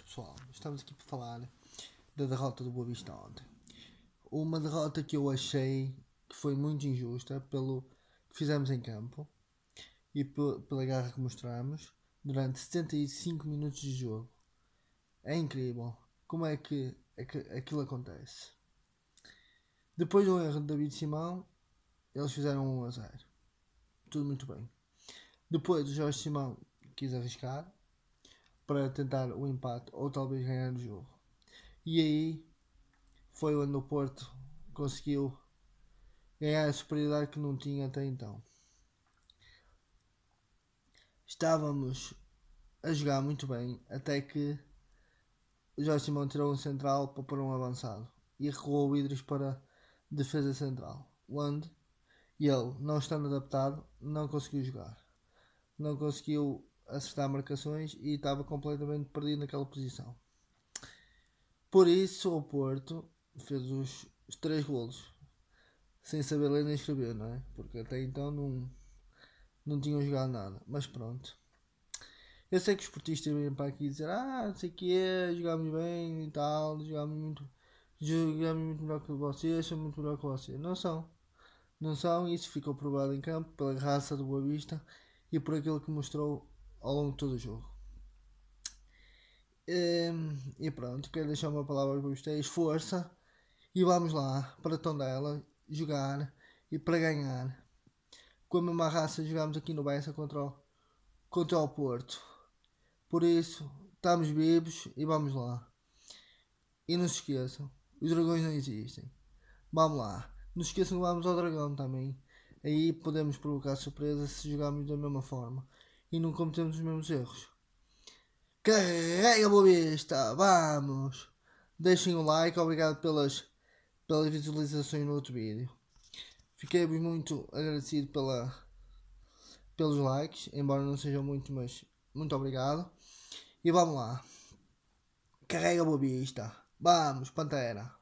pessoal. Estamos aqui para falar da derrota do Boa Vista ontem. Uma derrota que eu achei que foi muito injusta pelo que fizemos em campo e pela garra que mostramos durante 75 minutos de jogo. É incrível como é que, aquilo acontece. Depois do erro de David Simão, eles fizeram 1 a 0. Tudo muito bem. Depois o Jorge Simão quis arriscar, para tentar o empate ou talvez ganhar o jogo. E aí foi onde o Porto conseguiu ganhar a superioridade que não tinha até então. Estávamos a jogar muito bem até que o Jorge Simão tirou um central para pôr um avançado e recuou o Idris para defesa central, onde ele, não estando adaptado, não conseguiu jogar. Não conseguiu acertar marcações e estava completamente perdido naquela posição. Por isso, o Porto fez os, os três golos sem saber ler nem escrever, não é? Porque até então não, não tinham jogado nada, mas pronto. Eu sei que os portistas vêm para aqui dizer: Ah, não sei o que é, jogámos bem e tal, jogámos muito, jogámos muito melhor que vocês, são muito melhor que vocês. Não são. Não são, isso ficou provado em campo pela raça do Boa Vista e por aquilo que mostrou ao longo de todo o jogo. Ehm, e pronto, quero deixar uma palavra para vocês: força e vamos lá para Tondela jogar e para ganhar. Com a mesma raça, jogamos aqui no Bessa contra o, contra o Porto. Por isso, estamos vivos e vamos lá. E não se esqueçam: os dragões não existem. Vamos lá. Não se esqueçam que vamos ao dragão também. Aí podemos provocar surpresa se jogarmos da mesma forma e não cometemos os mesmos erros. Carrega, Bobista, vista! Vamos! Deixem o um like, obrigado pelas, pelas visualizações no outro vídeo. Fiquei muito agradecido pela, pelos likes, embora não sejam muito, mas muito obrigado. E vamos lá. Carrega, Bobista, vista! Vamos, Pantera!